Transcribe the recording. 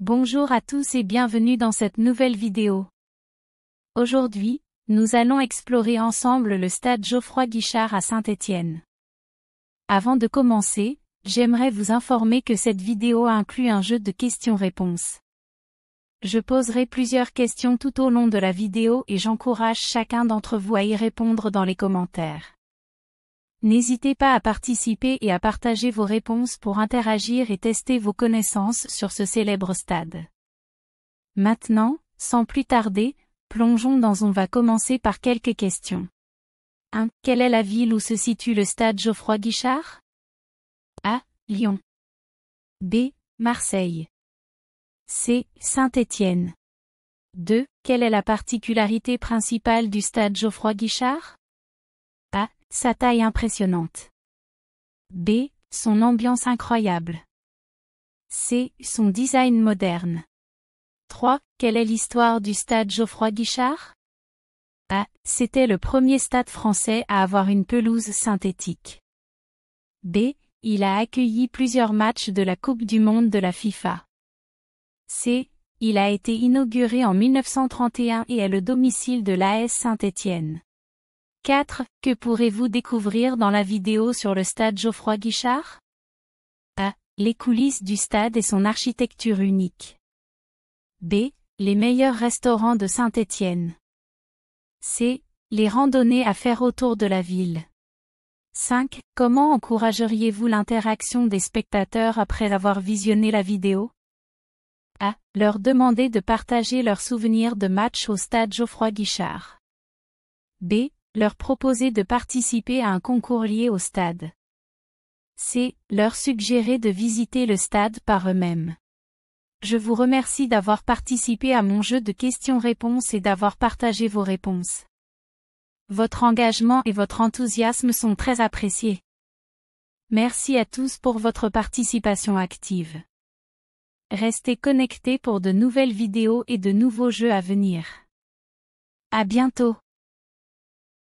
Bonjour à tous et bienvenue dans cette nouvelle vidéo. Aujourd'hui, nous allons explorer ensemble le stade Geoffroy Guichard à Saint-Étienne. Avant de commencer, j'aimerais vous informer que cette vidéo inclut un jeu de questions-réponses. Je poserai plusieurs questions tout au long de la vidéo et j'encourage chacun d'entre vous à y répondre dans les commentaires. N'hésitez pas à participer et à partager vos réponses pour interagir et tester vos connaissances sur ce célèbre stade. Maintenant, sans plus tarder, plongeons dans on va commencer par quelques questions. 1. Quelle est la ville où se situe le stade Geoffroy Guichard A. Lyon. B. Marseille. C. Saint-Étienne. 2. Quelle est la particularité principale du stade Geoffroy Guichard sa taille impressionnante. B. Son ambiance incroyable. C. Son design moderne. 3. Quelle est l'histoire du stade Geoffroy Guichard A. C'était le premier stade français à avoir une pelouse synthétique. B. Il a accueilli plusieurs matchs de la Coupe du Monde de la FIFA. C. Il a été inauguré en 1931 et est le domicile de l'AS Saint-Étienne. 4. Que pourrez-vous découvrir dans la vidéo sur le stade Geoffroy Guichard A. Les coulisses du stade et son architecture unique. B. Les meilleurs restaurants de Saint-Étienne. C. Les randonnées à faire autour de la ville. 5. Comment encourageriez-vous l'interaction des spectateurs après avoir visionné la vidéo A. Leur demander de partager leurs souvenirs de match au stade Geoffroy Guichard. B leur proposer de participer à un concours lié au stade. C. Leur suggérer de visiter le stade par eux-mêmes. Je vous remercie d'avoir participé à mon jeu de questions-réponses et d'avoir partagé vos réponses. Votre engagement et votre enthousiasme sont très appréciés. Merci à tous pour votre participation active. Restez connectés pour de nouvelles vidéos et de nouveaux jeux à venir. À bientôt.